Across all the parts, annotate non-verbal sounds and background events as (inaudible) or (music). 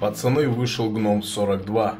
Пацаны вышел гном 42.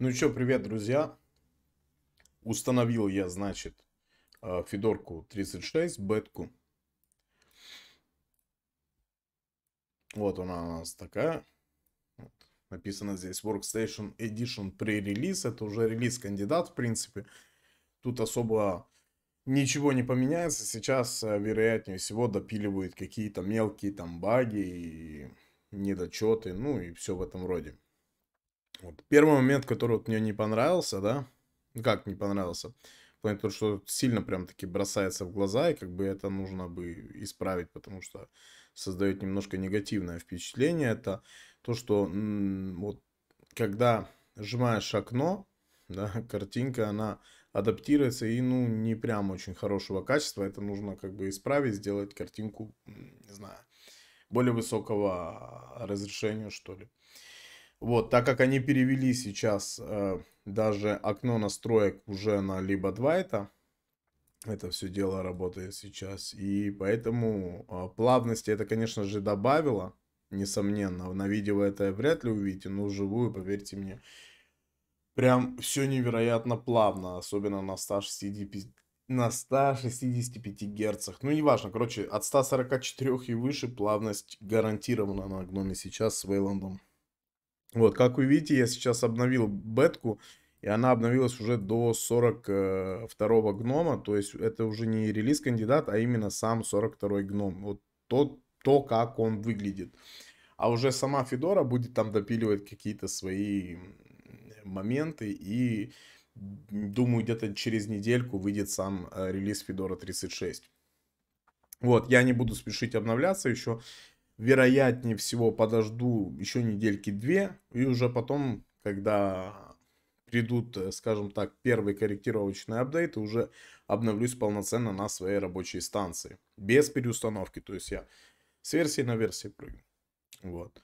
Ну что, привет, друзья. Установил я, значит, э, Федорку 36, бетку. Вот она у нас такая. Вот. Написано здесь Workstation Edition pre-релиз. Это уже релиз-кандидат, в принципе. Тут особо ничего не поменяется. Сейчас, э, вероятнее всего, допиливают какие-то мелкие там баги и недочеты. Ну и все в этом роде. Вот. Первый момент, который вот мне не понравился, да, ну, как не понравился, в плане того, что сильно прям таки бросается в глаза, и как бы это нужно бы исправить, потому что создает немножко негативное впечатление, это то, что вот когда сжимаешь окно, (laughs) да, картинка, она адаптируется и, ну, не прям очень хорошего качества. Это нужно как бы исправить, сделать картинку, не знаю, более высокого разрешения, что ли. Вот, так как они перевели сейчас э, даже окно настроек уже на либо Двайта, это это все дело работает сейчас. И поэтому э, плавности это, конечно же, добавило, несомненно. На видео это вряд ли увидите, но вживую, поверьте мне, прям все невероятно плавно, особенно на 160 на 165 герцах. Ну, неважно, короче, от 144 и выше плавность гарантирована на гноме сейчас с Вейландом. Вот, как вы видите, я сейчас обновил бетку, и она обновилась уже до 42 гнома, то есть это уже не релиз кандидат, а именно сам 42 гном, вот то, то как он выглядит. А уже сама Федора будет там допиливать какие-то свои моменты и думаю где-то через недельку выйдет сам э, релиз Федора 36. Вот, я не буду спешить обновляться еще, вероятнее всего подожду еще недельки две, и уже потом, когда придут, э, скажем так, первые корректировочные апдейты, уже обновлюсь полноценно на своей рабочей станции. Без переустановки, то есть я с версии на версии прыгну. Вот.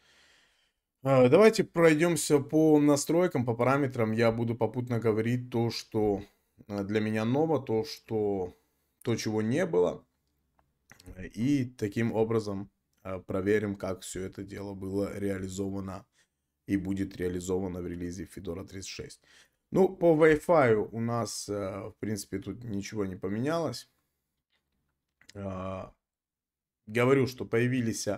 А, давайте пройдемся по настройкам, по параметрам. Я буду попутно говорить то, что э, для меня ново, то, что, то чего не было. И таким образом Э, проверим, как все это дело было реализовано и будет реализовано в релизе Fedora 36. Ну, по Wi-Fi у нас, э, в принципе, тут ничего не поменялось. Э, говорю, что появились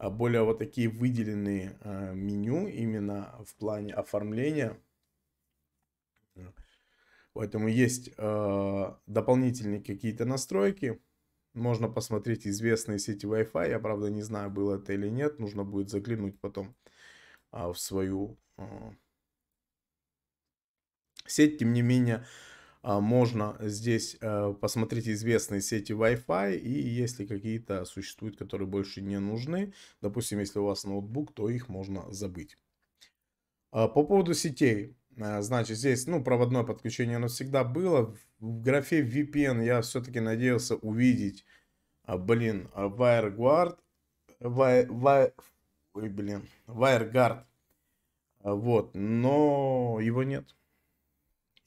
более вот такие выделенные меню именно в плане оформления. Поэтому есть дополнительные какие-то настройки. Можно посмотреть известные сети Wi-Fi. Я, правда, не знаю, было это или нет. Нужно будет заглянуть потом а, в свою а, сеть. Тем не менее, а, можно здесь а, посмотреть известные сети Wi-Fi. И если какие-то существуют, которые больше не нужны, допустим, если у вас ноутбук, то их можно забыть. А, по поводу сетей. Э, значит, здесь, ну, проводное подключение, оно всегда было. В графе VPN я все-таки надеялся увидеть, а, блин, а, WireGuard. Wire, wire, ой, блин, WireGuard. А, вот, но его нет.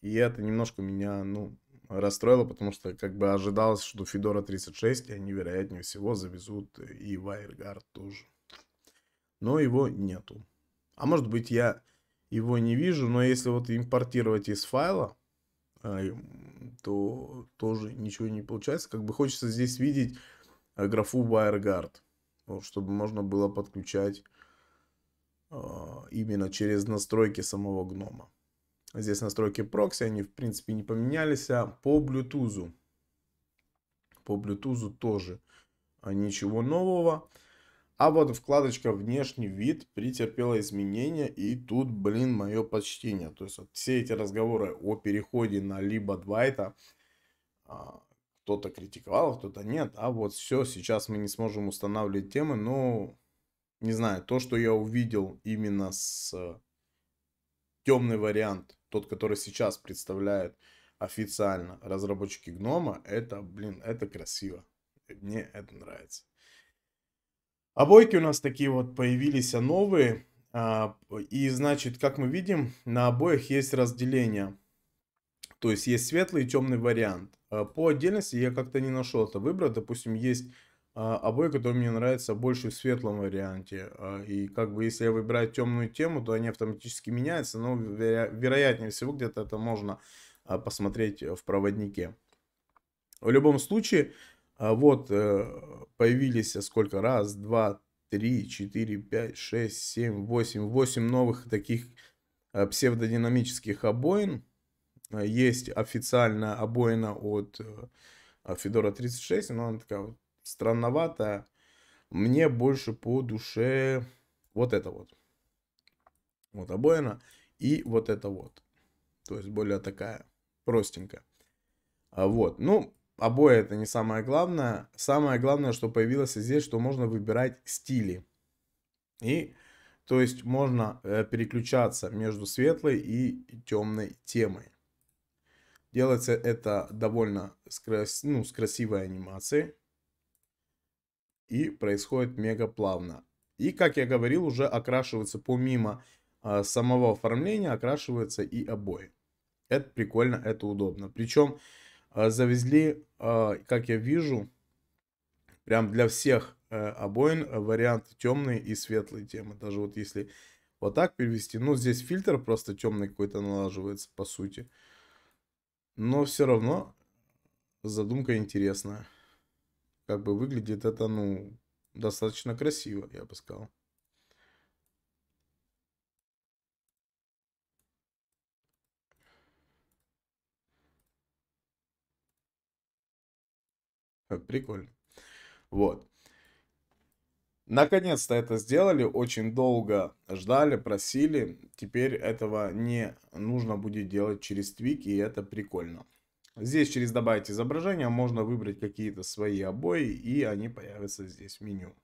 И это немножко меня, ну, расстроило, потому что как бы ожидалось, что Fedora 36, и они, вероятнее всего, завезут и WireGuard тоже. Но его нету. А может быть, я его не вижу, но если вот импортировать из файла, э, то тоже ничего не получается. Как бы хочется здесь видеть э, графу WireGuard, чтобы можно было подключать э, именно через настройки самого гнома. Здесь настройки прокси, они в принципе не поменялись, а по Bluetooth. По Bluetooth тоже а, ничего нового. А вот вкладочка «Внешний вид» претерпела изменения, и тут, блин, мое почтение. То есть вот все эти разговоры о переходе на либо Двайта, кто-то критиковал, кто-то нет. А вот все, сейчас мы не сможем устанавливать темы, но, не знаю, то, что я увидел именно с э, темный вариант, тот, который сейчас представляет официально разработчики гнома, это, блин, это красиво. мне это нравится. Обойки а у нас такие вот появились а, новые. А, и значит, как мы видим, на обоих есть разделение. То есть есть светлый и темный вариант. По отдельности я как-то не нашел это выбрать. Допустим, есть обои, которые мне нравятся больше в светлом варианте. И как бы если я выбираю темную тему, то они автоматически меняются. Но вероятнее всего где-то это можно посмотреть в проводнике. В любом случае, а вот э, появились а сколько раз, два, три, четыре, пять, шесть, семь, восемь, восемь новых таких э, псевдодинамических обоин. Э, есть официальная обоина от Федора 36, но она такая вот странноватая. Мне больше по душе вот это вот. Вот обоина и вот это вот. То есть более такая простенькая. А Вот, ну, обои это не самое главное. Самое главное, что появилось здесь, что можно выбирать стили. И то есть можно э, переключаться между светлой и темной темой. Делается это довольно с, крас... ну, с красивой анимацией. И происходит мега плавно. И, как я говорил, уже окрашивается помимо э, самого оформления, окрашивается и обои. Это прикольно, это удобно. Причем Э, завезли, э, как я вижу, прям для всех э, обоин вариант темный и светлый темы. Даже вот если вот так перевести, ну здесь фильтр просто темный какой-то налаживается по сути. Но все равно задумка интересная. Как бы выглядит это, ну, достаточно красиво, я бы сказал. (laughs) Прикольно. Вот. Наконец-то это сделали, очень долго ждали, просили. Теперь этого не нужно будет делать через твик, и это прикольно. Здесь через добавить изображение можно выбрать какие-то свои обои, и они появятся здесь в меню.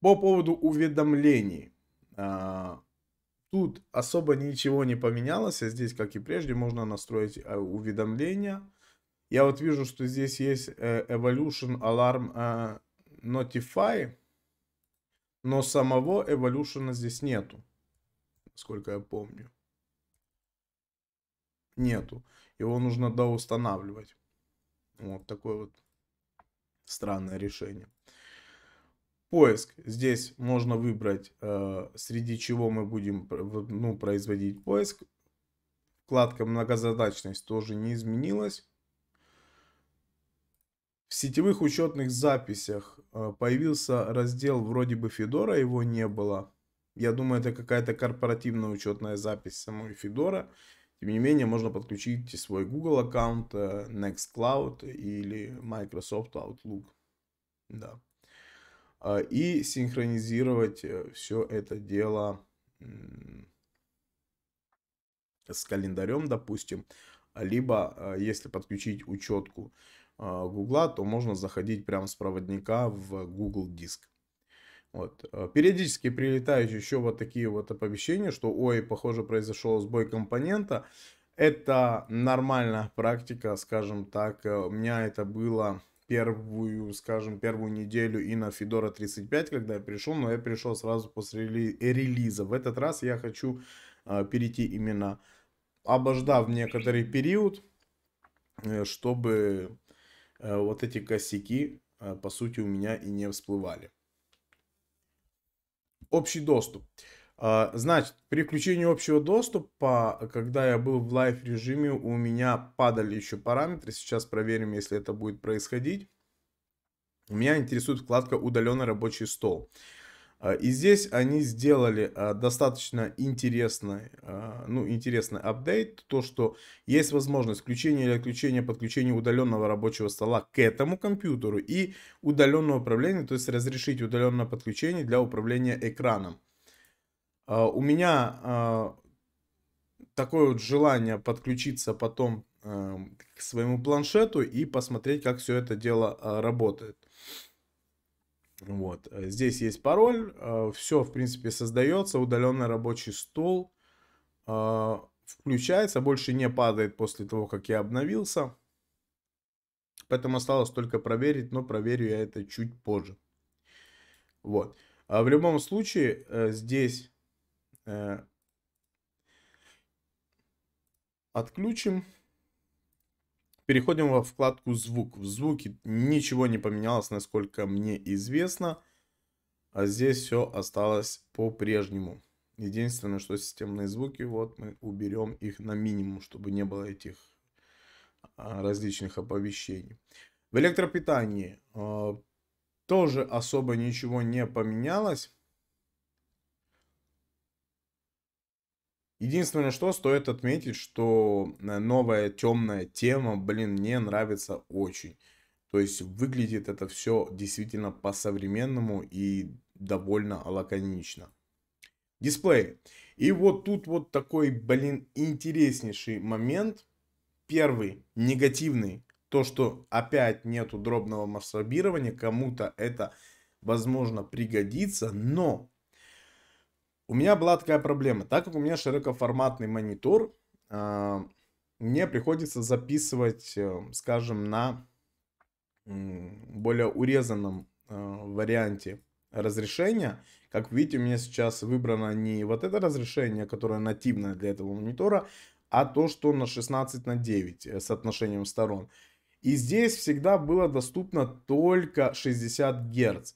По поводу уведомлений. А, тут особо ничего не поменялось, а здесь, как и прежде, можно настроить а, уведомления – я вот вижу, что здесь есть э, Evolution Alarm э, Notify, но самого Evolution здесь нету, сколько я помню. Нету. Его нужно доустанавливать. Вот такое вот странное решение. Поиск. Здесь можно выбрать, э, среди чего мы будем ну, производить поиск. Вкладка многозадачность тоже не изменилась. В сетевых учетных записях э, появился раздел вроде бы Федора, его не было. Я думаю, это какая-то корпоративная учетная запись самой Федора. Тем не менее, можно подключить свой Google аккаунт, э, Nextcloud или Microsoft Outlook. Да. А, и синхронизировать э, все это дело с календарем, допустим. Либо, если подключить учетку а, Гугла, то можно заходить прямо с проводника в Google Диск. Вот. А, периодически прилетают еще вот такие вот оповещения, что ой, похоже, произошел сбой компонента. Это нормальная практика, скажем так. Э, у меня это было первую, скажем, первую неделю и на Fedora 35, когда я пришел, но я пришел сразу после релиза. В этот раз я хочу э, перейти именно обождав некоторый период, э, чтобы Э, вот эти косяки, э, по сути, у меня и не всплывали. Общий доступ. А, значит, при включении общего доступа, когда я был в лайв режиме, у меня падали еще параметры. Сейчас проверим, если это будет происходить. Меня интересует вкладка удаленный рабочий стол». А, и здесь они сделали а, достаточно интересный, а, ну, интересный апдейт, то, что есть возможность включения или отключения подключения удаленного рабочего стола к этому компьютеру и удаленного управления, то есть разрешить удаленное подключение для управления экраном. У меня такое вот желание подключиться потом к своему планшету и посмотреть, как все это дело работает. Вот. Э, здесь есть пароль, э, все, в принципе, создается, удаленный рабочий стол э, включается, больше не падает после того, как я обновился. Поэтому осталось только проверить, но проверю я это чуть позже. Вот. А в любом случае, здесь отключим. Переходим во вкладку «Звук». В звуке ничего не поменялось, насколько мне известно. А здесь все осталось по-прежнему. Единственное, что системные звуки, вот мы уберем их на минимум, чтобы не было этих а, различных оповещений. В электропитании э, тоже особо ничего не поменялось. Единственное, что стоит отметить, что э, новая темная тема, блин, мне нравится очень. То есть выглядит это все действительно по-современному и довольно лаконично. Дисплей. И вот тут вот такой, блин, интереснейший момент. Первый, негативный. То, что опять нету дробного масштабирования, кому-то это, возможно, пригодится, но у меня была такая проблема. Так как у меня широкоформатный монитор, а, мне приходится записывать, э, скажем, на более урезанном э, варианте разрешения. Как видите, у меня сейчас выбрано не вот это разрешение, которое нативное для этого монитора, а то, что на 16 на 9 э, с отношением сторон. И здесь всегда было доступно только 60 Гц.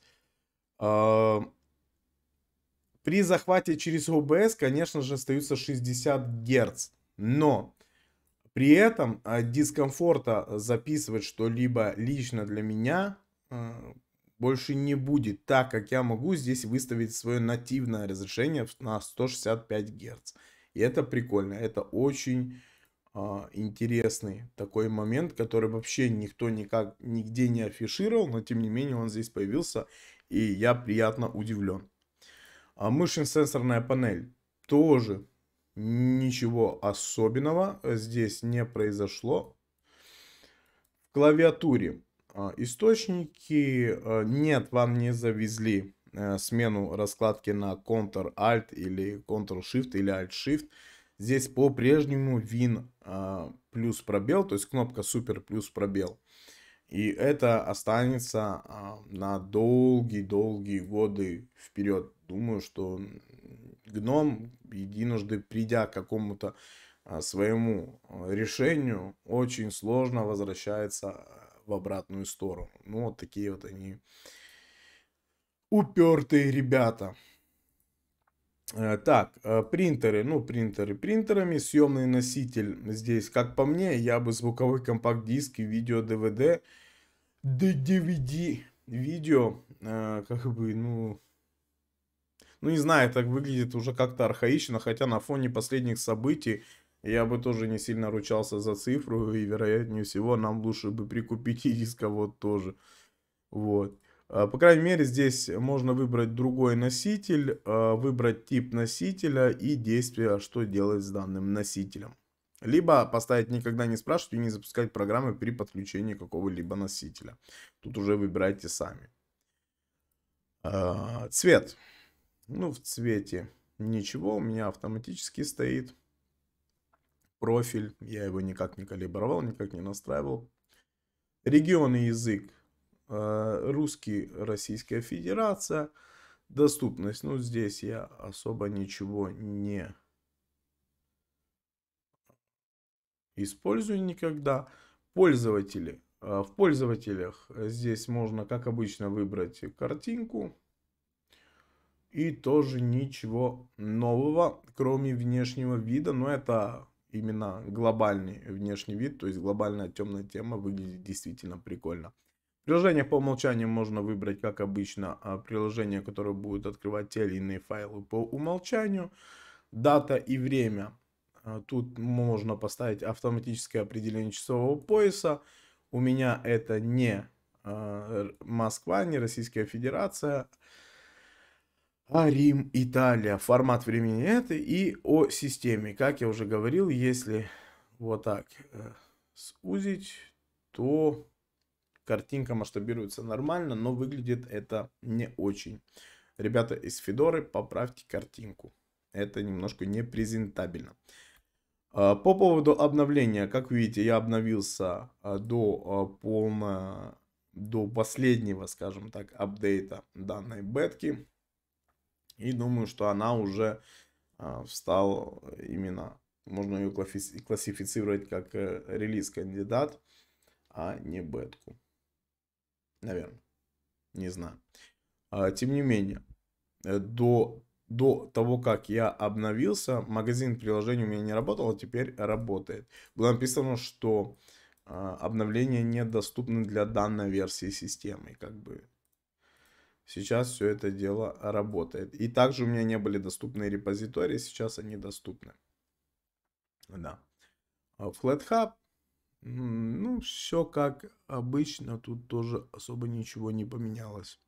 При захвате через ОБС, конечно же, остаются 60 Гц. Но при этом а, дискомфорта записывать что-либо лично для меня а, больше не будет, так как я могу здесь выставить свое нативное разрешение на 165 Гц. И это прикольно, это очень а, интересный такой момент, который вообще никто никак нигде не афишировал, но тем не менее он здесь появился, и я приятно удивлен. А мышечно-сенсорная панель тоже ничего особенного здесь не произошло. В клавиатуре а, источники а, нет, вам не завезли э, смену раскладки на Ctrl-Alt или Ctrl-Shift или Alt-Shift. Здесь по-прежнему Win а, плюс пробел, то есть кнопка супер плюс пробел. И это останется на долгие-долгие годы вперед. Думаю, что гном, единожды придя к какому-то а, своему а, решению, очень сложно возвращается а, в обратную сторону. Ну, вот такие вот они упертые ребята. Э, так, э, принтеры, ну принтеры принтерами, съемный носитель здесь, как по мне, я бы звуковой компакт-диск и видео DVD, DVD, видео, э, как бы, ну, ну не знаю, это выглядит уже как-то архаично, хотя на фоне последних событий я бы тоже не сильно ручался за цифру, и вероятнее всего нам лучше бы прикупить (laughs) и из кого тоже. Вот. А, по крайней мере, здесь можно выбрать другой носитель, а, выбрать тип носителя и действие, что делать с данным носителем. Либо поставить «Никогда не спрашивать» и не запускать программы при подключении какого-либо носителя. Тут уже выбирайте сами. А, цвет ну, в цвете ничего, у меня автоматически стоит профиль, я его никак не калибровал, никак не настраивал. Регион и язык а, русский, Российская Федерация, доступность. Ну, здесь я особо ничего не использую никогда. Пользователи. А, в пользователях здесь можно, как обычно, выбрать картинку. И тоже ничего нового, кроме внешнего вида, но это именно глобальный внешний вид, то есть глобальная темная тема выглядит действительно прикольно. Приложение по умолчанию можно выбрать, как обычно, а приложение, которое будет открывать те или иные файлы по умолчанию. Дата и время. А тут можно поставить автоматическое определение часового пояса. У меня это не а, Москва, не Российская Федерация. А Рим, Италия, формат времени это и о системе. Как я уже говорил, если вот так э, сузить, то картинка масштабируется нормально, но выглядит это не очень. Ребята из Федоры, поправьте картинку. Это немножко не презентабельно. А, по поводу обновления, как видите, я обновился а, до а, полного, до последнего, скажем так, апдейта данной бетки. И думаю, что она уже а, встала э, именно, можно ее классифицировать как э, релиз-кандидат, а не бетку. Наверное. Не знаю. А, тем не менее, э, до, до того, как я обновился, магазин приложений у меня не работал, а теперь работает. Было написано, что а, обновления недоступны для данной версии системы. Как бы Сейчас все это дело работает. И также у меня не были доступны репозитории, сейчас они доступны. Да. Flat а Hub. Ну, все как обычно, тут тоже особо ничего не поменялось.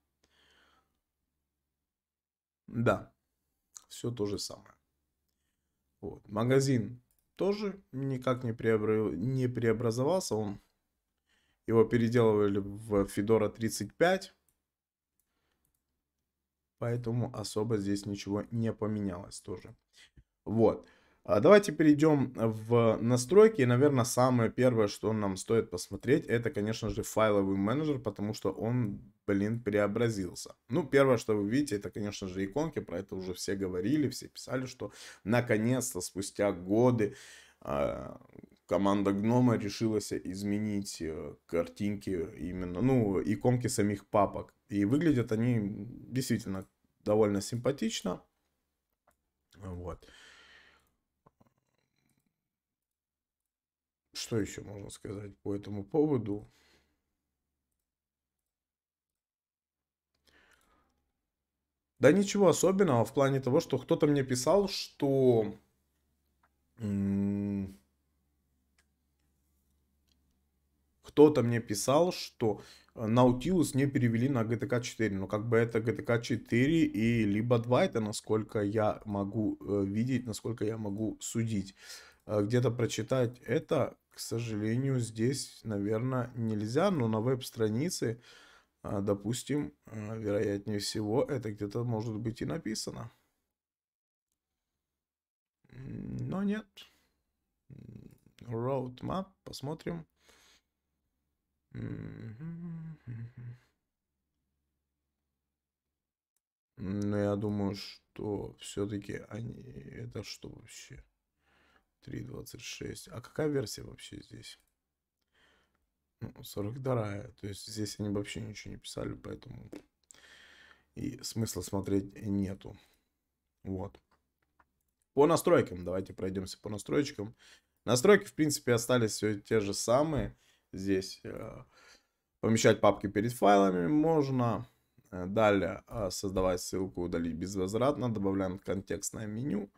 Да, все то же самое. Вот. Магазин тоже никак не, преобр... не преобразовался. Он... Его переделывали в Fedora 35 поэтому особо здесь ничего не поменялось тоже. Вот. А давайте перейдем в настройки. наверное, самое первое, что нам стоит посмотреть, это, конечно же, файловый менеджер, потому что он, блин, преобразился. Ну, первое, что вы видите, это, конечно же, иконки. Про это уже все говорили, все писали, что наконец-то, спустя годы, а, команда Гнома решилась изменить э, картинки именно, ну, иконки самих папок. И выглядят они действительно довольно симпатично. Вот. Что еще можно сказать по этому поводу? Да ничего особенного в плане того, что кто-то мне писал, что кто-то мне писал, что Наутилус э, не перевели на GTK 4, но как бы это GTK 4 и либо 2, это насколько я могу э, видеть, насколько я могу судить. Э, где-то прочитать это, к сожалению, здесь, наверное, нельзя, но на веб-странице, допустим, вероятнее всего, это где-то может быть и написано. Но нет. Roadmap, посмотрим. Но ну, я думаю, что все-таки они... Это что вообще? 3.26. А какая версия вообще здесь? Ну, 42. То есть здесь они вообще ничего не писали, поэтому и смысла смотреть нету. Вот. По настройкам. Давайте пройдемся по настройкам. Настройки, в принципе, остались все те же самые здесь э, помещать папки перед файлами можно. Э, далее э, создавать ссылку удалить безвозвратно, добавляем контекстное меню.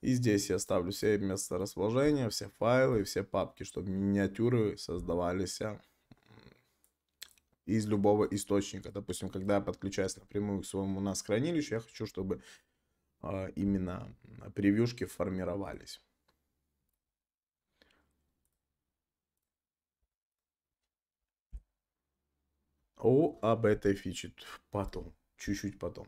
И здесь я ставлю все места расположения, все файлы, все папки, чтобы миниатюры создавались из любого источника. Допустим, когда я подключаюсь напрямую к своему нас хранилищу, я хочу, чтобы именно превьюшки формировались. О, об этой фиче потом, чуть-чуть потом.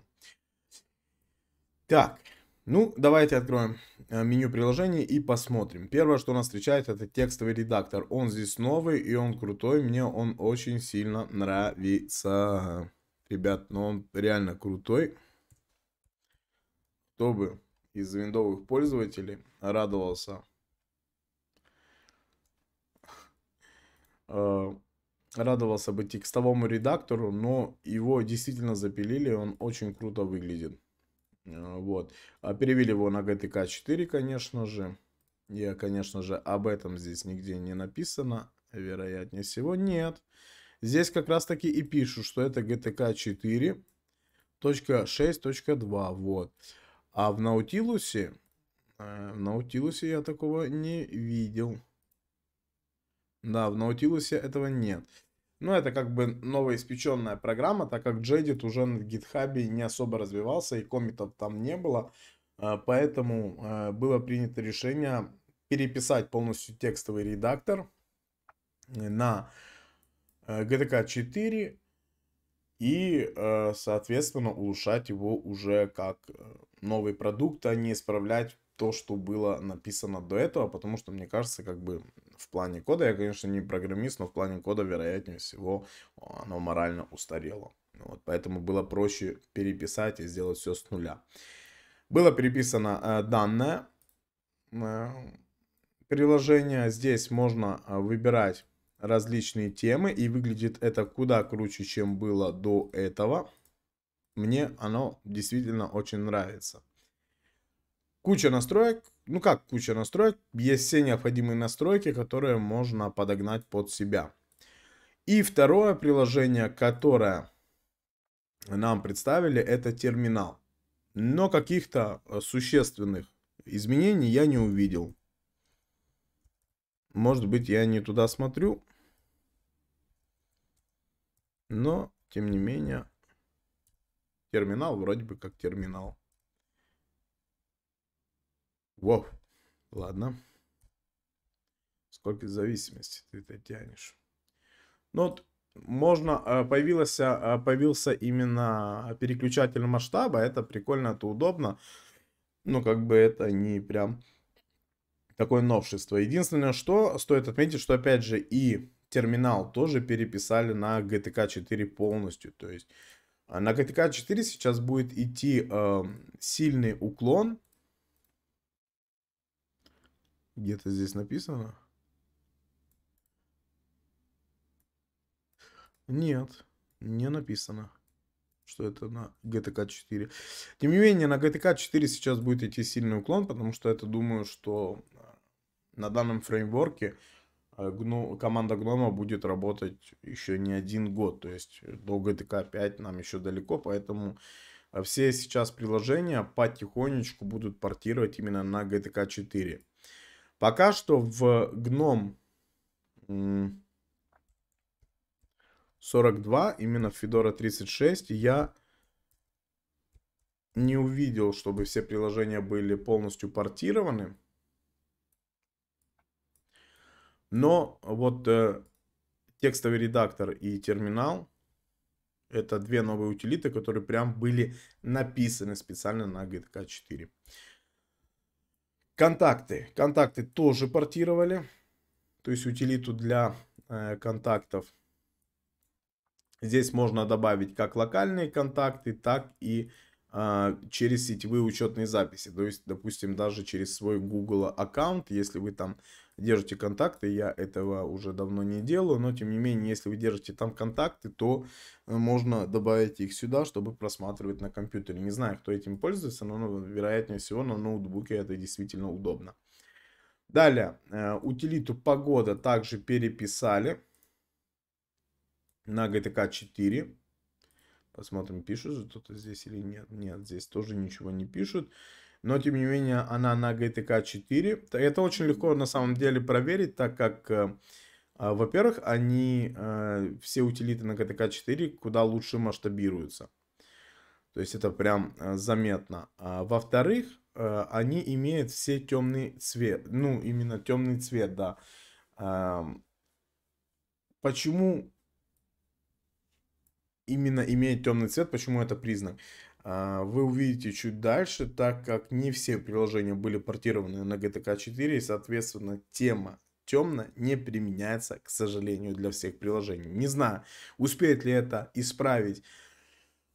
Так, ну, давайте откроем э, меню приложений и посмотрим. Первое, что нас встречает, это текстовый редактор. Он здесь новый и он крутой. Мне он очень сильно нравится. Ребят, но ну, он реально крутой. Кто бы из виндовых пользователей радовался э, радовался бы текстовому редактору, но его действительно запилили, он очень круто выглядит. А, вот. А перевели его на GTK 4, конечно же. Я, конечно же, об этом здесь нигде не написано. Вероятнее всего, нет. Здесь как раз таки и пишут, что это GTK 4.6.2. Вот. А в Наутилусе, э, в Наутилусе я такого не видел. Да, в Наутилусе этого нет. Ну, это как бы новоиспеченная программа, так как Джедит уже на GitHub не особо развивался и комитов там не было. Э, поэтому э, было принято решение переписать полностью текстовый редактор э, на GTK 4 и, соответственно, улучшать его уже как новый продукт, а не исправлять то, что было написано до этого, потому что, мне кажется, как бы в плане кода, я, конечно, не программист, но в плане кода, вероятнее всего, оно морально устарело. Вот, поэтому было проще переписать и сделать все с нуля. Было переписано э, данное э, приложение. Здесь можно э, выбирать различные темы, и выглядит это куда круче, чем было до этого. Мне оно действительно очень нравится куча настроек, ну как куча настроек, есть все необходимые настройки, которые можно подогнать под себя. И второе приложение, которое нам представили, это терминал. Но каких-то э, существенных изменений я не увидел. Может быть, я не туда смотрю. Но, тем не менее, терминал вроде бы как терминал. Вов. Ладно. Сколько зависимости ты это тянешь? Ну, вот можно, э, появился, э, появился именно переключатель масштаба. Это прикольно, это удобно. Но ну, как бы это не прям такое новшество. Единственное, что стоит отметить, что опять же и терминал тоже переписали на GTK 4 полностью. То есть э, на GTK 4 сейчас будет идти э, сильный уклон где-то здесь написано? Нет, не написано, что это на GTK 4. Тем не менее, на GTK 4 сейчас будет идти сильный уклон, потому что это, думаю, что э, на данном фреймворке э, гну, команда Гнома будет работать еще не один год. То есть до GTK 5 нам еще далеко, поэтому э, все сейчас приложения потихонечку будут портировать именно на GTK 4. Пока что в гном 42, именно в Fedora 36, я не увидел, чтобы все приложения были полностью портированы. Но вот э, текстовый редактор и терминал это две новые утилиты, которые прям были написаны специально на GTK 4. Контакты. Контакты тоже портировали. То есть утилиту для э, контактов. Здесь можно добавить как локальные контакты, так и э, через сетевые учетные записи. То есть, допустим, даже через свой Google аккаунт, если вы там держите контакты. Я этого уже давно не делаю, но тем не менее, если вы держите там контакты, то э, можно добавить их сюда, чтобы просматривать на компьютере. Не знаю, кто этим пользуется, но ну, вероятнее всего на ноутбуке это действительно удобно. Далее, э, утилиту погода также переписали на GTK 4. Посмотрим, пишут же кто-то здесь или нет. Нет, здесь тоже ничего не пишут но тем не менее она на GTK4. Это очень легко на самом деле проверить, так как, э, а, во-первых, они э, все утилиты на GTK4 куда лучше масштабируются. То есть это прям э, заметно. А, во-вторых, они имеют все темный цвет. Ну, именно темный цвет, да. Почему именно имеет темный цвет, почему это признак? А, вы увидите чуть дальше, так как не все приложения были портированы на GTK 4, и, соответственно, тема темно не применяется, к сожалению, для всех приложений. Не знаю, успеет ли это исправить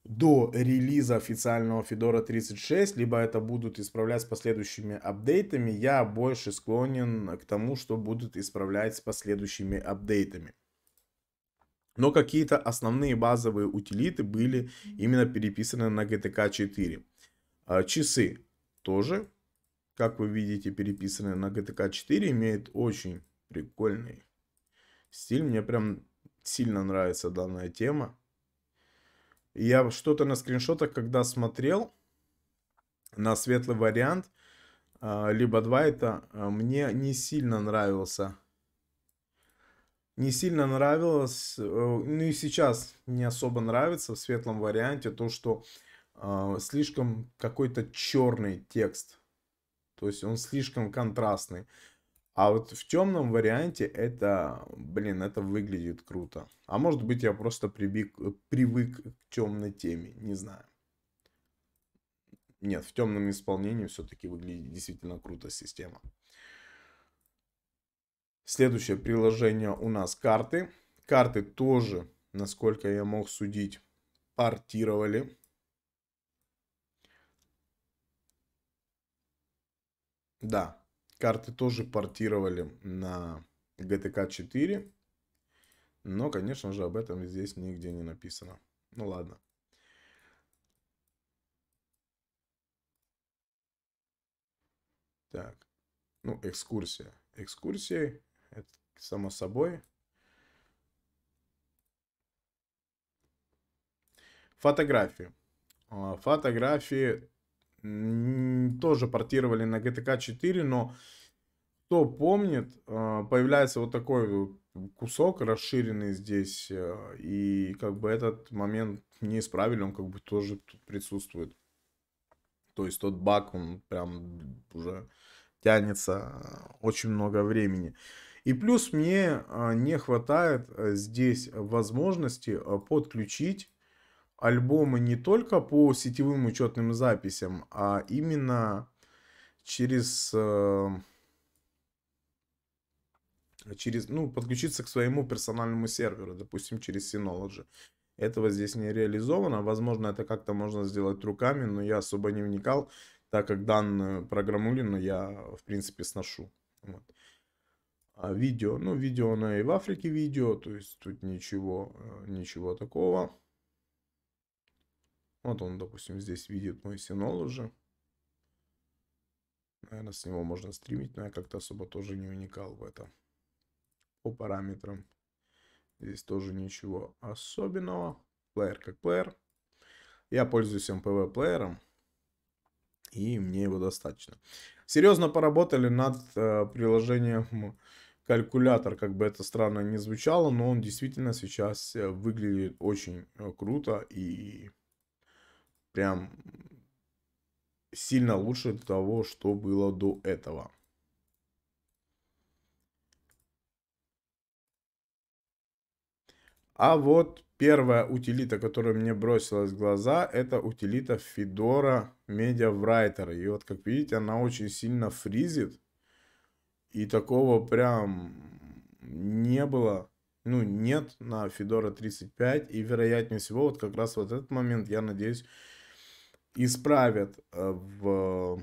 до релиза официального Fedora 36, либо это будут исправлять с последующими апдейтами, я больше склонен к тому, что будут исправлять с последующими апдейтами но какие-то основные базовые утилиты были именно переписаны на GTK 4. А, часы тоже, как вы видите, переписаны на GTK 4, имеет очень прикольный стиль. Мне прям сильно нравится данная тема. Я что-то на скриншотах, когда смотрел на светлый вариант, а, либо два это а, мне не сильно нравился не сильно нравилось, э, ну и сейчас не особо нравится в светлом варианте то, что э, слишком какой-то черный текст, то есть он слишком контрастный. А вот в темном варианте это, блин, это выглядит круто. А может быть я просто прибег, привык к темной теме, не знаю. Нет, в темном исполнении все-таки выглядит действительно круто система. Следующее приложение у нас карты. Карты тоже, насколько я мог судить, портировали. Да, карты тоже портировали на GTK 4. Но, конечно же, об этом здесь нигде не написано. Ну ладно. Так. Ну, экскурсия. Экскурсией само собой. Фотографии. А, фотографии тоже портировали на GTK 4, но кто помнит, а, появляется вот такой кусок расширенный здесь, а, и как бы этот момент не исправили, он как бы тоже тут присутствует. То есть тот баг, он прям уже тянется очень много времени. И плюс мне а, не хватает э, здесь возможности а, подключить альбомы не только по сетевым учетным записям, а именно через э, через, ну, подключиться к своему персональному серверу, допустим, через Synology. Этого здесь не реализовано. Возможно, это как-то можно сделать руками, но я особо не вникал, так как данную программулину я, в принципе, сношу. Вот. А видео, ну, видео на и в Африке видео, то есть тут ничего, э, ничего такого. Вот он, допустим, здесь видит мой синол уже. Наверное, с него можно стримить, но я как-то особо тоже не уникал в это. По параметрам. Здесь тоже ничего особенного. Плеер как плеер. Я пользуюсь MPV плеером. И мне его достаточно. Серьезно поработали над э, приложением калькулятор, как бы это странно не звучало, но он действительно сейчас э, выглядит очень э, круто и прям сильно лучше того, что было до этого. А вот первая утилита, которая мне бросилась в глаза, это утилита Fedora Media Writer. И вот как видите, она очень сильно фризит. И такого прям не было, ну, нет на Федора 35. И вероятнее всего, вот как раз вот этот момент, я надеюсь, исправят э, в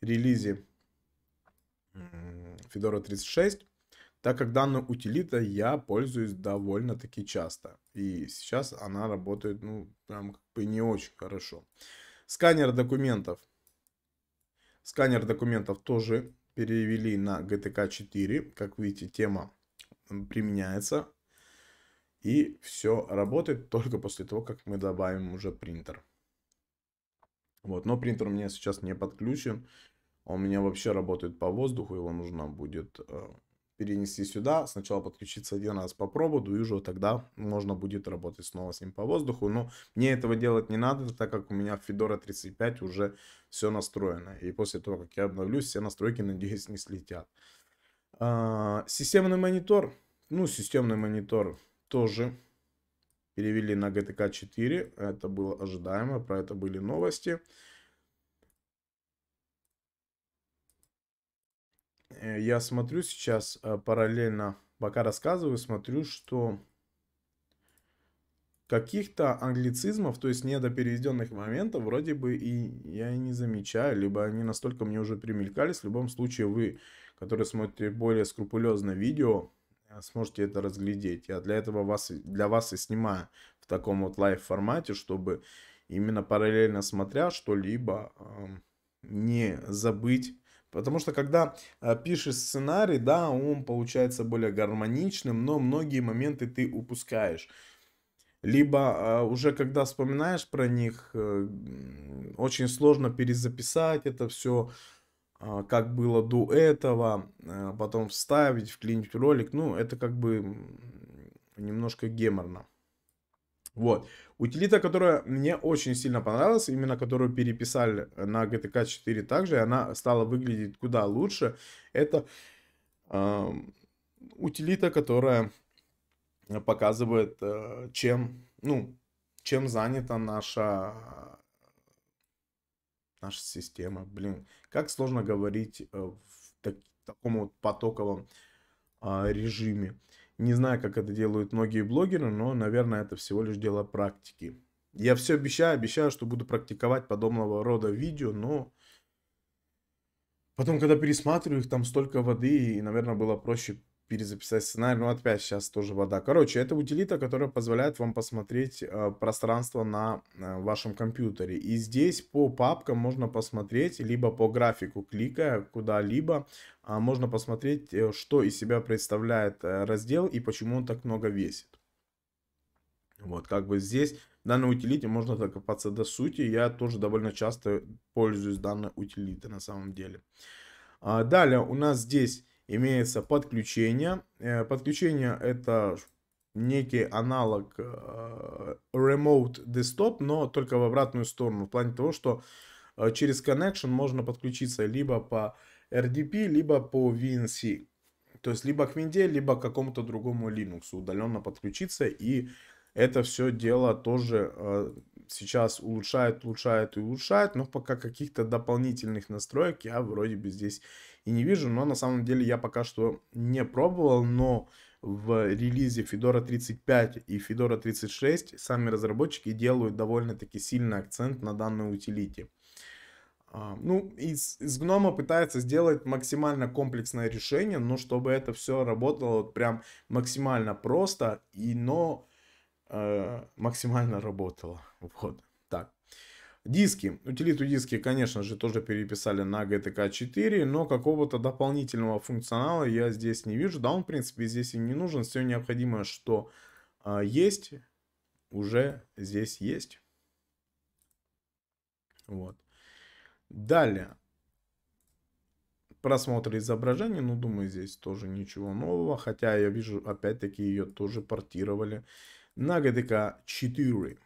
релизе Fedora 36, так как данная утилита я пользуюсь довольно-таки часто. И сейчас она работает, ну, прям как бы не очень хорошо. Сканер документов. Сканер документов тоже перевели на GTK 4. Как видите, тема применяется. И все работает только после того, как мы добавим уже принтер. Вот, но принтер у меня сейчас не подключен. Он у меня вообще работает по воздуху, его нужно будет э, перенести сюда, сначала подключиться один раз по проводу, и уже тогда можно будет работать снова с ним по воздуху. Но мне этого делать не надо, так как у меня в Fedora 35 уже все настроено. И после того, как я обновлюсь, все настройки, (laughs) надеюсь, не слетят. А, системный монитор. Ну, системный монитор тоже перевели на GTK 4. Это было ожидаемо, про это были новости. Э, я смотрю сейчас э, параллельно, пока рассказываю, смотрю, что каких-то англицизмов, то есть недопереведенных моментов, вроде бы и я и не замечаю, либо они настолько мне уже примелькались. В любом случае, вы, которые смотрите более скрупулезно видео, э, сможете это разглядеть. Я для этого вас, для вас и снимаю в таком вот лайв формате, чтобы именно параллельно смотря что-либо, эм, не забыть Потому что когда а, пишешь сценарий, да, он получается более гармоничным, но многие моменты ты упускаешь. Либо а, уже когда вспоминаешь про них, э, очень сложно перезаписать это все, а, как было до этого, потом вставить, вклинить в ролик. Ну, это как бы немножко геморно. Вот. Утилита, которая мне очень сильно понравилась, именно которую переписали на GTK 4 также, она стала выглядеть куда лучше, это э, утилита, которая показывает, э, чем, ну, чем занята наша наша система. Блин, как сложно говорить э, в так, таком вот потоковом э, режиме. Не знаю, как это делают многие блогеры, но, наверное, это всего лишь дело практики. Я все обещаю, обещаю, что буду практиковать подобного рода видео, но потом, когда пересматриваю их, там столько воды, и, наверное, было проще перезаписать сценарий, ну опять сейчас тоже вода. Короче, это утилита, которая позволяет вам посмотреть э, пространство на э, вашем компьютере. И здесь по папкам можно посмотреть, либо по графику, кликая куда-либо, э, можно посмотреть, э, что из себя представляет э, раздел и почему он так много весит. Вот, как бы здесь в данной утилите можно докопаться до сути. Я тоже довольно часто пользуюсь данной утилитой на самом деле. А, далее у нас здесь имеется подключение. Э, подключение это некий аналог э, Remote Desktop, но только в обратную сторону, в плане того, что э, через Connection можно подключиться либо по RDP, либо по VNC. То есть либо к винде, либо к какому-то другому Linux удаленно подключиться. И это все дело тоже э, сейчас улучшает, улучшает и улучшает. Но пока каких-то дополнительных настроек я вроде бы здесь и не вижу, но на самом деле я пока что не пробовал, но в релизе Fedora 35 и Fedora 36 сами разработчики делают довольно-таки сильный акцент на данной утилите. А, ну, из, из гнома пытается сделать максимально комплексное решение, но чтобы это все работало вот прям максимально просто, и но э, максимально работало. (laughs) Вот. Диски. Утилиту диски, конечно же, тоже переписали на GTK 4, но какого-то дополнительного функционала я здесь не вижу. Да, он, в принципе, здесь и не нужен. Все необходимое, что э, есть, уже здесь есть. Вот. Далее. Просмотр изображений, ну, думаю, здесь тоже ничего нового, хотя я вижу, опять-таки, ее тоже портировали на GTK 4.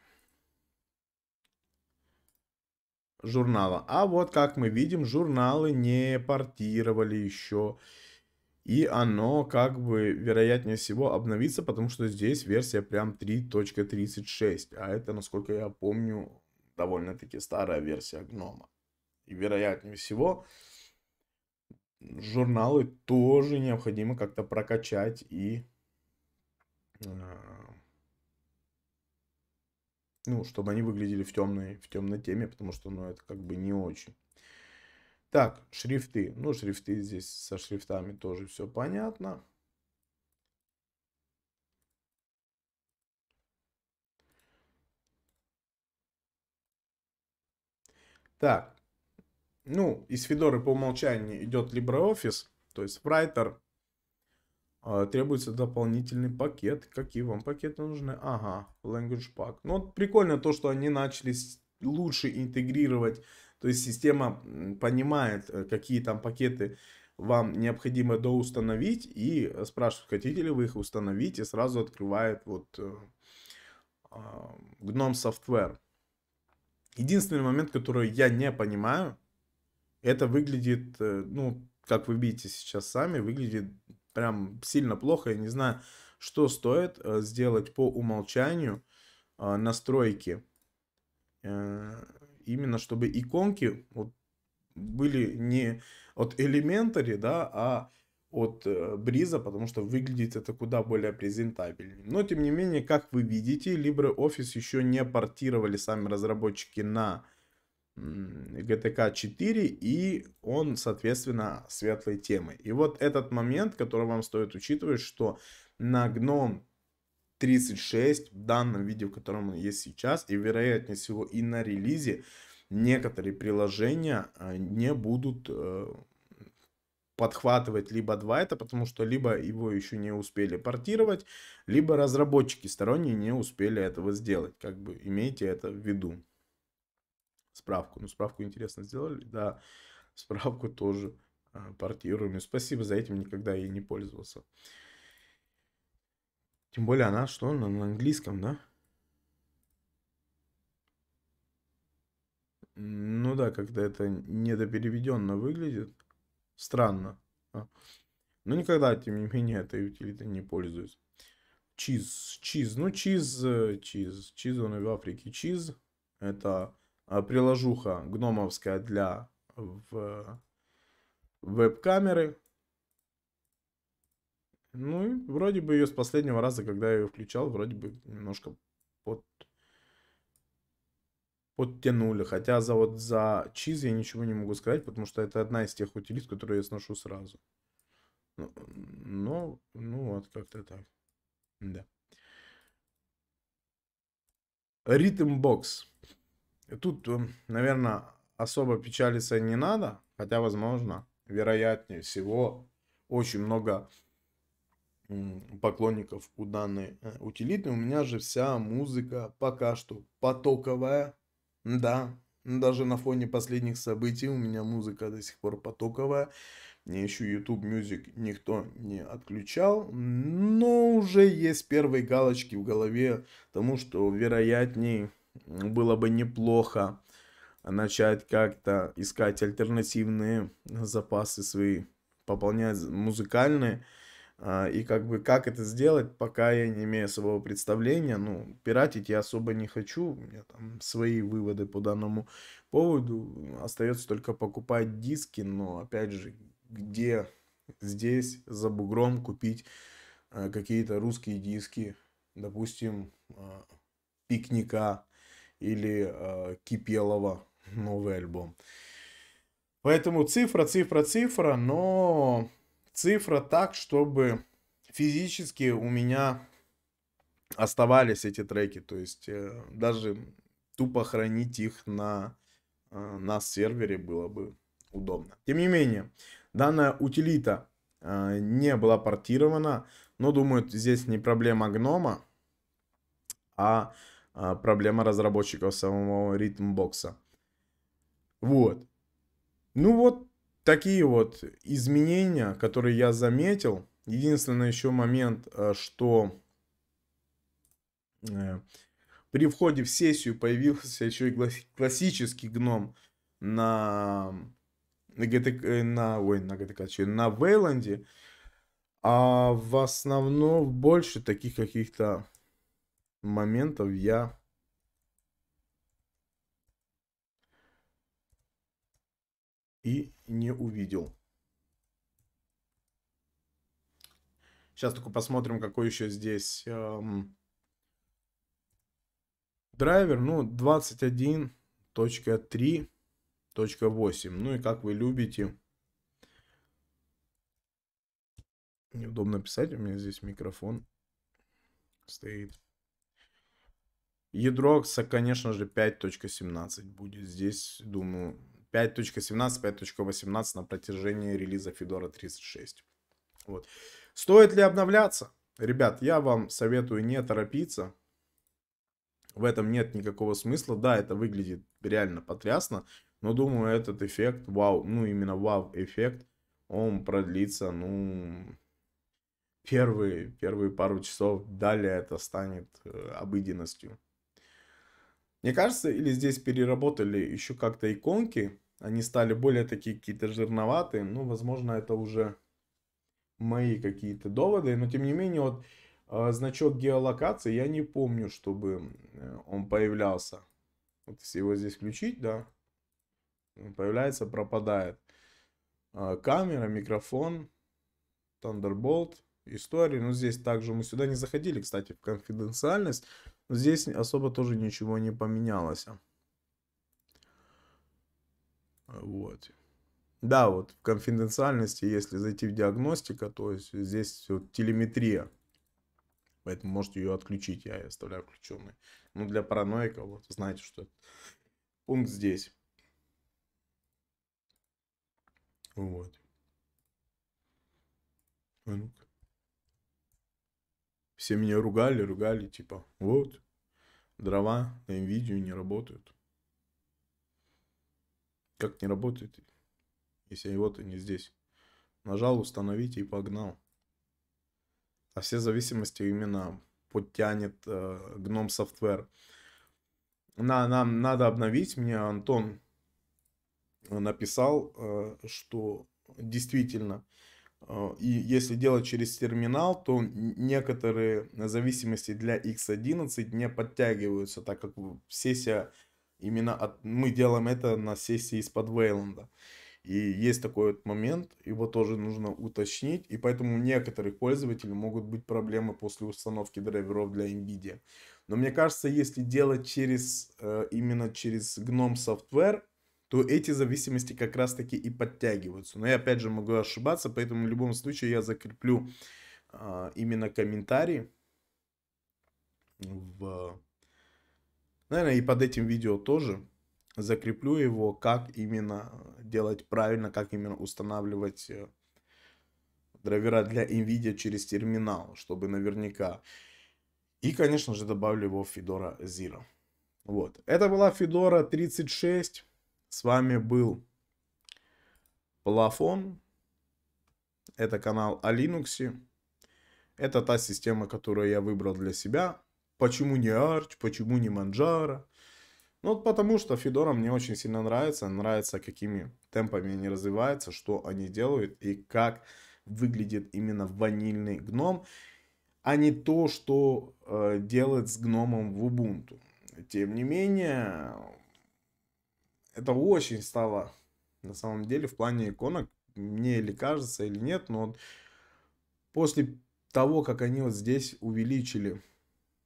журнала. А вот, как мы видим, журналы не портировали еще. И оно, как бы, вероятнее всего обновится, потому что здесь версия прям 3.36. А это, насколько я помню, довольно-таки старая версия гнома. И вероятнее всего, журналы тоже необходимо как-то прокачать и э, ну, чтобы они выглядели в темной, в темной теме, потому что, ну, это как бы не очень. Так, шрифты. Ну, шрифты здесь со шрифтами тоже все понятно. Так, ну, из Федоры по умолчанию идет LibreOffice, то есть Writer, а, требуется дополнительный пакет. Какие вам пакеты нужны? Ага, Language Pack. Ну, вот прикольно то, что они начали лучше интегрировать. То есть система понимает, э, какие там пакеты вам необходимо доустановить. И спрашивает, хотите ли вы их установить. И сразу открывает вот Gnome э, а, Software. Единственный момент, который я не понимаю, это выглядит, э, ну, как вы видите сейчас сами, выглядит прям сильно плохо. Я не знаю, что стоит э, сделать по умолчанию э, настройки. Э, именно чтобы иконки вот были не от Elementary, да, а от Бриза, потому что выглядит это куда более презентабельнее. Но, тем не менее, как вы видите, LibreOffice еще не портировали сами разработчики на э, ГТК 4 и он, соответственно, светлой темы. И вот этот момент, который вам стоит учитывать, что на гном 36 в данном виде, в котором он есть сейчас, и вероятнее всего и на релизе, некоторые приложения а, не будут э, подхватывать либо два это потому что либо его еще не успели портировать, либо разработчики сторонние не успели этого сделать. Как бы имейте это в виду. Справку. Ну, справку интересно сделали, да. Справку тоже а, портируемую. Спасибо за этим, никогда я не пользовался. Тем более она что, на, на английском, да? Ну да, когда это недопереведенно выглядит, странно. А. Но никогда, тем не менее, этой утилитой не пользуюсь. Чиз, чиз, ну чиз, э, чиз, чиз он и в Африке. Чиз это Э, приложуха гномовская для веб-камеры. Ну и вроде бы ее с последнего раза, когда я ее включал, вроде бы немножко под... подтянули. Хотя за вот за чиз я ничего не могу сказать, потому что это одна из тех утилит, которые я сношу сразу. но ну, ну, ну вот как-то так. Да. ритм бокс Тут, эм, наверное, особо печалиться не надо, хотя, возможно, вероятнее всего, очень много поклонников у данной э, утилиты. У меня же вся музыка пока что потоковая. Да, даже на фоне последних событий у меня музыка до сих пор потоковая. Мне еще YouTube Music никто не отключал. Но уже есть первые галочки в голове тому, что вероятнее было бы неплохо начать как-то искать альтернативные запасы свои, пополнять музыкальные. А, и как бы как это сделать, пока я не имею своего представления. Ну, пиратить я особо не хочу. У меня там свои выводы по данному поводу. Остается только покупать диски, но опять же, где здесь за бугром купить а, какие-то русские диски, допустим, а, пикника, или э, Кипелова (laughs) новый альбом. Поэтому цифра, цифра, цифра, но цифра так, чтобы физически у меня оставались эти треки. То есть э, даже тупо хранить их на, э, на сервере было бы удобно. Тем не менее, данная утилита э, не была портирована, но думаю, здесь не проблема гнома, а а, проблема разработчиков самого ритм-бокса. Вот. Ну вот такие вот изменения, которые я заметил. Единственный еще момент, а, что э, при входе в сессию появился еще и классический гном на на GTK, э, на, ой, на GTK, на Вейланде, а в основном больше таких каких-то моментов я и не увидел. Сейчас только посмотрим, какой еще здесь эм, драйвер. Ну, 21.3.8. Ну и как вы любите. Неудобно писать, у меня здесь микрофон стоит. Ядро, конечно же, 5.17 будет здесь, думаю, 5.17, 5.18 на протяжении релиза Fedora 36. Вот. Стоит ли обновляться? Ребят, я вам советую не торопиться. В этом нет никакого смысла. Да, это выглядит реально потрясно, но думаю, этот эффект, вау, ну именно вау-эффект, он продлится, ну, первые, первые пару часов. Далее это станет э, обыденностью. Мне кажется, или здесь переработали еще как-то иконки, они стали более такие какие-то жирноватые, ну, возможно, это уже мои какие-то доводы, но тем не менее, вот э, значок геолокации, я не помню, чтобы э, он появлялся. Вот если его здесь включить, да, появляется, пропадает. Э, камера, микрофон, Thunderbolt, история. Ну, здесь также мы сюда не заходили, кстати, в конфиденциальность. Здесь особо тоже ничего не поменялось. Вот. Да, вот в конфиденциальности, если зайти в диагностика, то есть здесь вот телеметрия. Поэтому можете ее отключить, я ее оставляю включенной. Ну, для параноика, вот, знаете, что пункт здесь. Вот. А Все меня ругали, ругали, типа, вот, дрова на NVIDIA не работают. Как не работает, если его-то не здесь? Нажал установить и погнал. А все зависимости именно подтянет э, Gnome Software. На, нам надо обновить. Мне Антон э, написал, э, что действительно Э, и если делать через терминал, то некоторые зависимости для X11 не подтягиваются, так как сессия именно от... мы делаем это на сессии из-под Вейланда. И есть такой вот момент, его тоже нужно уточнить, и поэтому у некоторых пользователей могут быть проблемы после установки драйверов для NVIDIA. Но мне кажется, если делать через, э, именно через GNOME Software, то эти зависимости как раз таки и подтягиваются. Но я опять же могу ошибаться, поэтому в любом случае я закреплю а, именно комментарии, в... Наверное, и под этим видео тоже закреплю его, как именно делать правильно, как именно устанавливать э, драйвера для NVIDIA через терминал, чтобы наверняка. И, конечно же, добавлю его в Fedora Zero. Вот. Это была Fedora 36. С вами был Плафон. Это канал о Linux. Это та система, которую я выбрал для себя. Почему не Arch, почему не Manjaro? Ну, вот потому что Федора мне очень сильно нравится. Нравится, какими темпами они развиваются, что они делают и как выглядит именно ванильный гном, а не то, что э, делает с гномом в Ubuntu. Тем не менее, это очень стало, на самом деле, в плане иконок, мне или кажется, или нет, но вот после того, как они вот здесь увеличили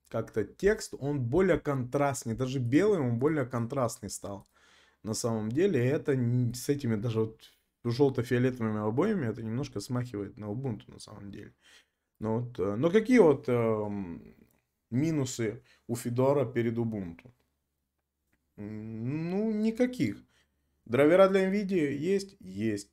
как-то текст, он более контрастный, даже белый он более контрастный стал. На самом деле это с этими даже вот желто-фиолетовыми обоями это немножко смахивает на Ubuntu на самом деле. Но, вот, э, но какие вот э, минусы у Федора перед Ubuntu? Ну, никаких. Драйвера для NVIDIA есть? Есть.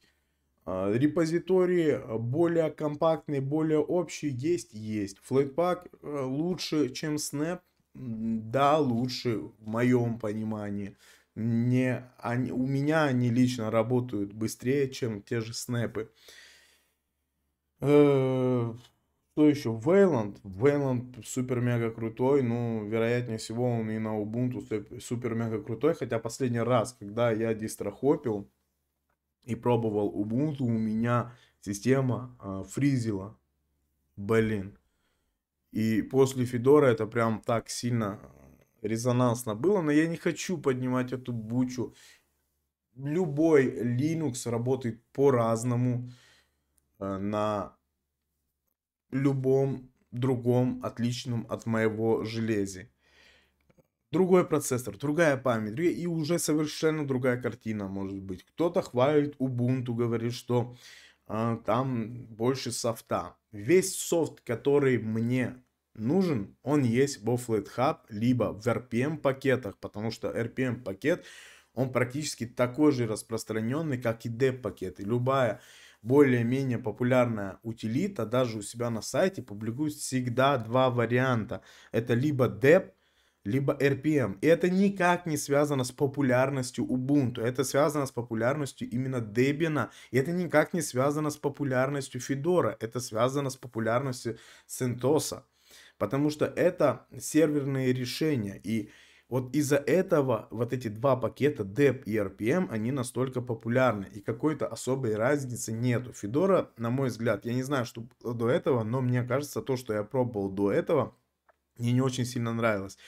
А, репозитории а, более компактные, более общие есть? Есть. Flatpak э, лучше, чем Snap? Да, лучше, в моем понимании. Не, они, у меня они лично работают быстрее, чем те же снэпы. Что еще? Вейланд. Вейланд супер-мега крутой. Ну, вероятнее всего, он и на Ubuntu супер-мега крутой. Хотя последний раз, когда я дистрохопил и пробовал Ubuntu, у меня система э, фризила. Блин. И после Федора это прям так сильно резонансно было. Но я не хочу поднимать эту бучу. Любой Linux работает по-разному э, на любом другом, отличном от моего железе. Другой процессор, другая память, и уже совершенно другая картина может быть. Кто-то хвалит Ubuntu, говорит, что э, там больше софта. Весь софт, который мне нужен, он есть во FlatHub, либо в RPM пакетах, потому что RPM пакет, он практически такой же распространенный, как и D пакет. И любая более-менее популярная утилита даже у себя на сайте публикует всегда два варианта. Это либо деп, либо RPM. И это никак не связано с популярностью Ubuntu. Это связано с популярностью именно Debian. И это никак не связано с популярностью Fedora. Это связано с популярностью CentOS. Потому что это серверные решения. И вот из-за этого вот эти два пакета DEP и RPM, они настолько популярны. И какой-то особой разницы нету. Федора, на мой взгляд, я не знаю, что до этого, но мне кажется, то, что я пробовал до этого, мне не очень сильно нравилось.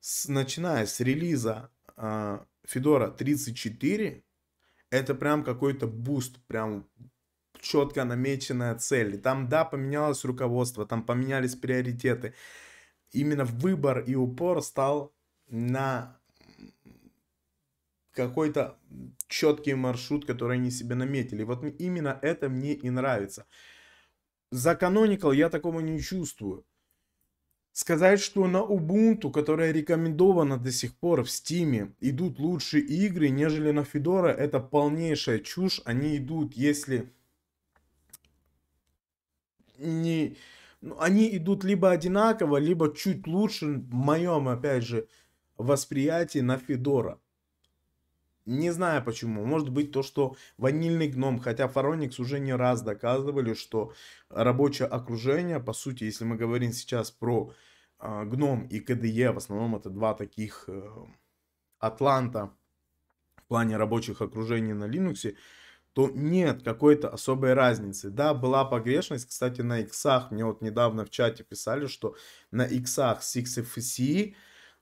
С, начиная с релиза э, Fedora 34, это прям какой-то буст, прям четко намеченная цель. И там, да, поменялось руководство, там поменялись приоритеты. Именно выбор и упор стал на какой-то четкий маршрут, который они себе наметили. Вот именно это мне и нравится. За Canonical я такого не чувствую. Сказать, что на Ubuntu, которая рекомендована до сих пор в Steam, идут лучшие игры, нежели на Fedora, это полнейшая чушь. Они идут, если не... Ну, они идут либо одинаково, либо чуть лучше, в моем, опять же, восприятие на Федора. Не знаю почему. Может быть то, что ванильный гном, хотя Фароникс уже не раз доказывали, что рабочее окружение, по сути, если мы говорим сейчас про э, гном и КДЕ, в основном это два таких э, Атланта в плане рабочих окружений на Linux, то нет какой-то особой разницы. Да, была погрешность, кстати, на иксах. Мне вот недавно в чате писали, что на иксах с Xfce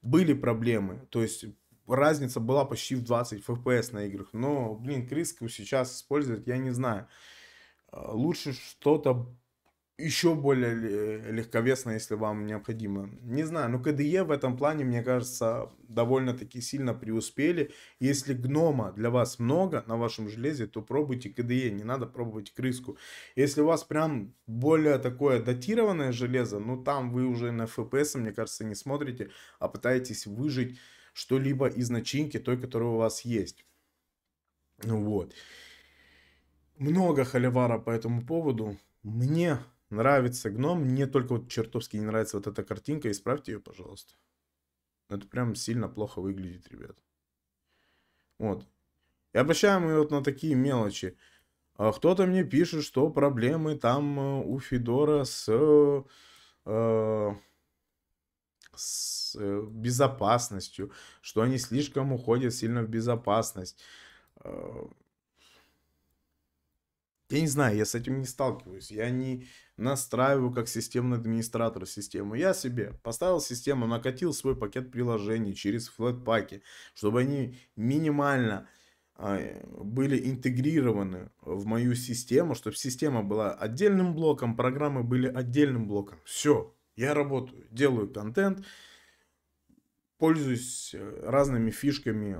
были проблемы, то есть разница была почти в 20 FPS на играх, но, блин, криску сейчас использовать я не знаю. Э, лучше что-то еще более легковесно, если вам необходимо. Не знаю, но ну, КДЕ в этом плане, мне кажется, довольно-таки сильно преуспели. Если гнома для вас много на вашем железе, то пробуйте КДЕ, не надо пробовать крыску. Если у вас прям более такое датированное железо, ну там вы уже на FPS, мне кажется, не смотрите, а пытаетесь выжить что-либо из начинки той, которая у вас есть. Вот. Много холивара по этому поводу. Мне Нравится гном. Мне только вот чертовски не нравится вот эта картинка. Исправьте ее, пожалуйста. Это прям сильно плохо выглядит, ребят. Вот. И обращаем мы вот на такие мелочи. А кто-то мне пишет, что проблемы там э, у Федора с, э, с э, безопасностью, что они слишком уходят сильно в безопасность. Э, я не знаю, я с этим не сталкиваюсь. Я не настраиваю как системный администратор систему. Я себе поставил систему, накатил свой пакет приложений через флетпаки, чтобы они минимально а, были интегрированы в мою систему, чтобы система была отдельным блоком, программы были отдельным блоком. Все, я работаю, делаю контент, пользуюсь э, разными фишками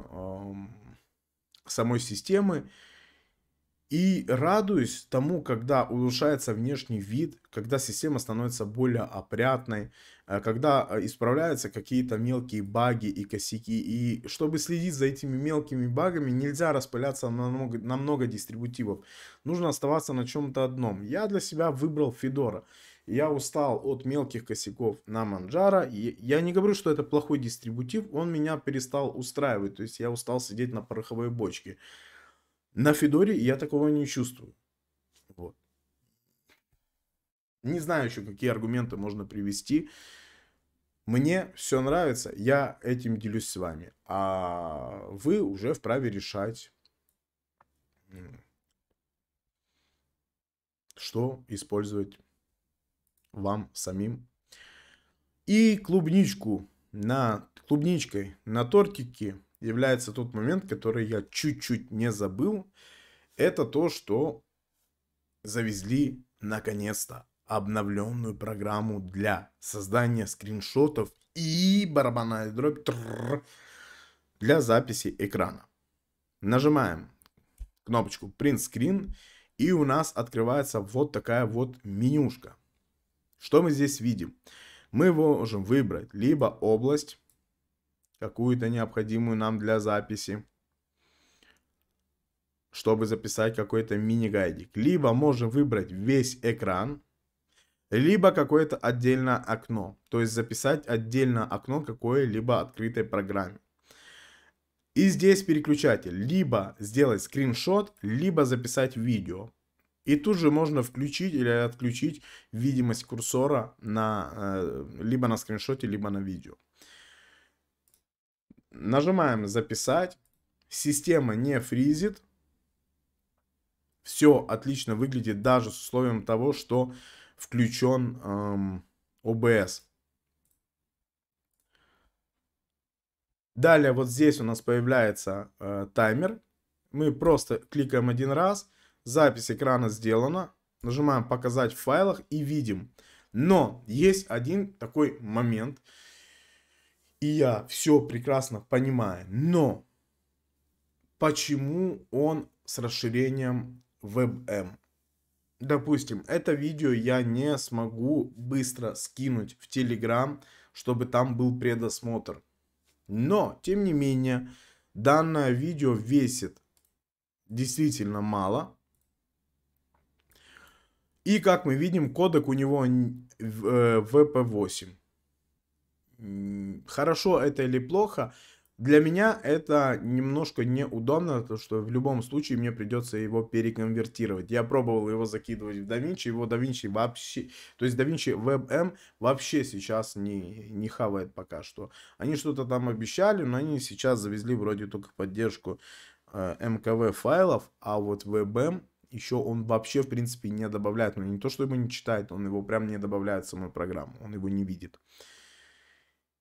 самой системы, и радуюсь тому, когда улучшается внешний вид, когда система становится более опрятной, э, когда э, исправляются какие-то мелкие баги и косяки. И чтобы следить за этими мелкими багами, нельзя распыляться на много, на много дистрибутивов. Нужно оставаться на чем-то одном. Я для себя выбрал Fedora. Я устал от мелких косяков на Manjaro. Я не говорю, что это плохой дистрибутив, он меня перестал устраивать. То есть я устал сидеть на пороховой бочке. На Федоре я такого не чувствую. Вот. Не знаю еще, какие аргументы можно привести. Мне все нравится, я этим делюсь с вами. А вы уже вправе решать, что использовать вам самим. И клубничку на клубничкой на тортике является тот момент, который я чуть-чуть не забыл. Это то, что завезли наконец-то обновленную программу для создания скриншотов и барабанная дробь тррр, для записи экрана. Нажимаем кнопочку Print Screen и у нас открывается вот такая вот менюшка. Что мы здесь видим? Мы можем выбрать либо область, какую-то необходимую нам для записи, чтобы записать какой-то мини-гайдик. Либо можем выбрать весь экран, либо какое-то отдельное окно, то есть записать отдельное окно какой-либо открытой программе. И здесь переключатель. Либо сделать скриншот, либо записать видео. И тут же можно включить или отключить видимость курсора на, э, либо на скриншоте, либо на видео. Нажимаем записать. Система не фризит. Все отлично выглядит даже с условием того, что включен эм, OBS. Далее вот здесь у нас появляется э, таймер. Мы просто кликаем один раз. Запись экрана сделана. Нажимаем показать в файлах и видим. Но есть один такой момент. И я все прекрасно понимаю. Но почему он с расширением WebM? Допустим, это видео я не смогу быстро скинуть в Telegram, чтобы там был предосмотр. Но, тем не менее, данное видео весит действительно мало. И как мы видим, кодек у него VP8. Хорошо это или плохо, для меня это немножко неудобно, то что в любом случае мне придется его переконвертировать. Я пробовал его закидывать в DaVinci, его DaVinci вообще, то есть DaVinci WebM вообще сейчас не, не хавает пока что. Они что-то там обещали, но они сейчас завезли вроде только поддержку э, МКВ файлов, а вот WebM еще он вообще в принципе не добавляет. Ну не то, что его не читает, он его прям не добавляет в саму программу, он его не видит.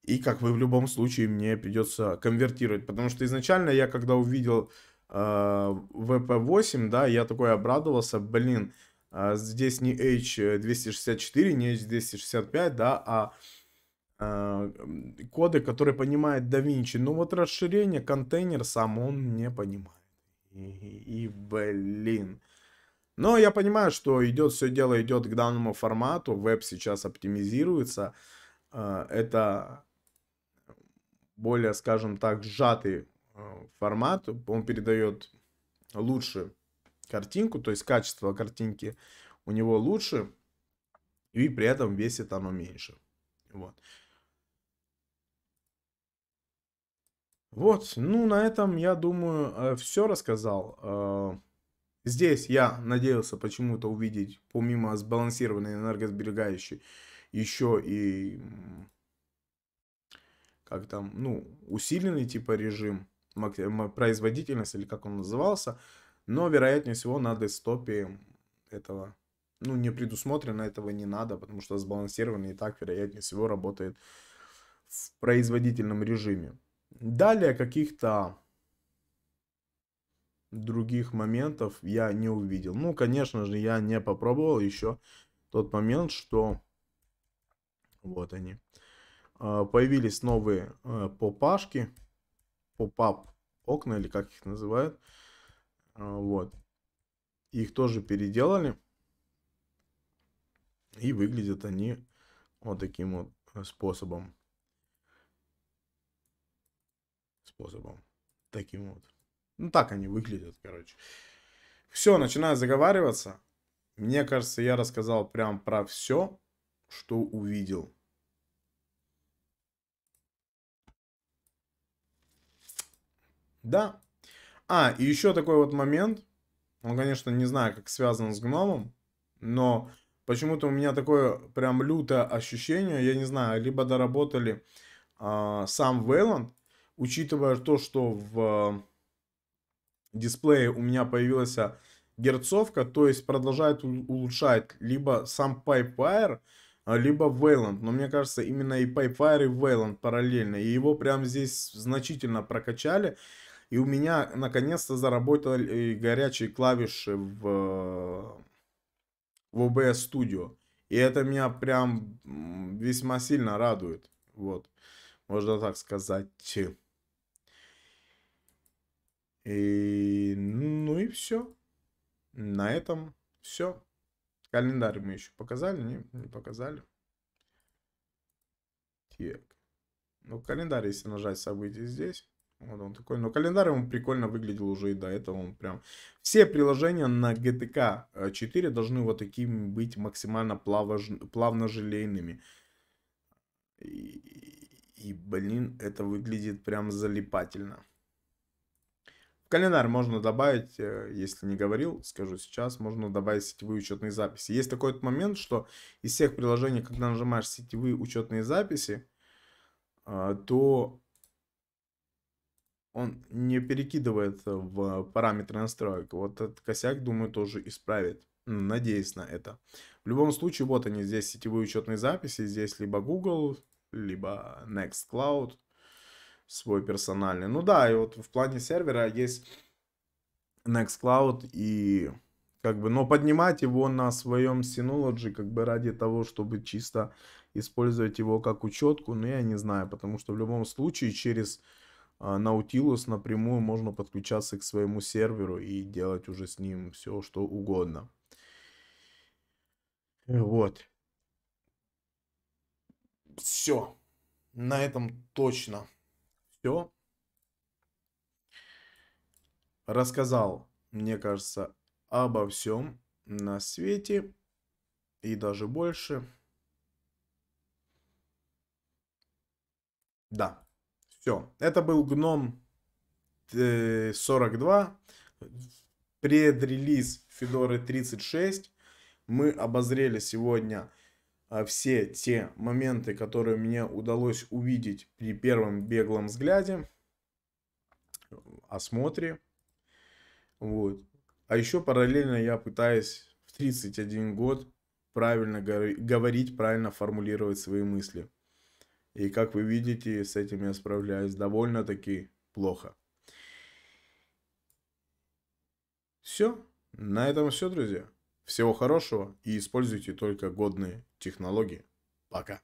И как вы в любом случае мне придется конвертировать. Потому что изначально я когда увидел э, VP8, да, я такой обрадовался, блин, э, здесь не H264, не H265, да, а э, коды, которые понимает DaVinci. Ну вот расширение, контейнер сам он не понимает. И, и блин. Но я понимаю, что идет все дело идет к данному формату. Веб сейчас оптимизируется. Э, это более, скажем так, сжатый э, формат, он передает лучше картинку, то есть качество картинки у него лучше, и при этом весит оно меньше. Вот. Вот, ну на этом, я думаю, э, все рассказал. Э, здесь я надеялся почему-то увидеть, помимо сбалансированной энергосберегающей, еще и как там, ну, усиленный типа режим, производительность или как он назывался, но, вероятнее всего, на десктопе этого, ну, не предусмотрено, этого не надо, потому что сбалансированный и так, вероятнее всего, работает в производительном режиме. Далее каких-то других моментов я не увидел. Ну, конечно же, я не попробовал еще тот момент, что вот они. А, появились новые э, попашки, попап окна или как их называют. А, вот. Их тоже переделали. И выглядят они вот таким вот э, способом. Способом. Таким вот. Ну так они выглядят, короче. Все, начинаю заговариваться. Мне кажется, я рассказал прям про все, что увидел. Да. А, и еще такой вот момент. Он, конечно, не знаю, как связан с гномом, но почему-то у меня такое прям лютое ощущение, я не знаю, либо доработали э, сам Вейланд, учитывая то, что в э, дисплее у меня появилась герцовка, то есть продолжает улучшать либо сам Pipewire, а, либо Вейланд. Но мне кажется, именно и Pipewire, и Вейланд параллельно. И его прям здесь значительно прокачали. И у меня наконец-то заработали горячие клавиши в, в OBS Studio. И это меня прям весьма сильно радует. Вот, можно так сказать. И, ну и все. На этом все. Календарь мы еще показали, не, не показали. Так. Ну, календарь, если нажать события здесь. Вот он такой, но календарь ему прикольно выглядел уже и до этого он прям... Все приложения на GTK 4 э, должны вот такими быть максимально плавож... плавно желейными. И, и, блин, это выглядит прям залипательно. В календарь можно добавить, э, если не говорил, скажу сейчас, можно добавить сетевые учетные записи. Есть такой вот момент, что из всех приложений, когда нажимаешь сетевые учетные записи, э, то он не перекидывает э, в параметры настроек. Вот этот косяк, думаю, тоже исправит. Надеюсь на это. В любом случае, вот они здесь сетевые учетные записи. Здесь либо Google, либо Nextcloud свой персональный. Ну да, и вот в плане сервера есть Nextcloud и как бы, но поднимать его на своем Synology как бы ради того, чтобы чисто использовать его как учетку, ну я не знаю, потому что в любом случае через а, Nautilus напрямую можно подключаться к своему серверу и делать уже с ним все, что угодно. Вот. Все. На этом точно все. Рассказал, мне кажется, обо всем на свете и даже больше. Да. Все. Это был гном 42. Э, Предрелиз Федоры 36. Мы обозрели сегодня э, все те моменты, которые мне удалось увидеть при первом беглом взгляде, осмотре. Вот. А еще параллельно я пытаюсь в 31 год правильно говорить, правильно формулировать свои мысли. И как вы видите, с этим я справляюсь довольно-таки плохо. Все. На этом все, друзья. Всего хорошего и используйте только годные технологии. Пока.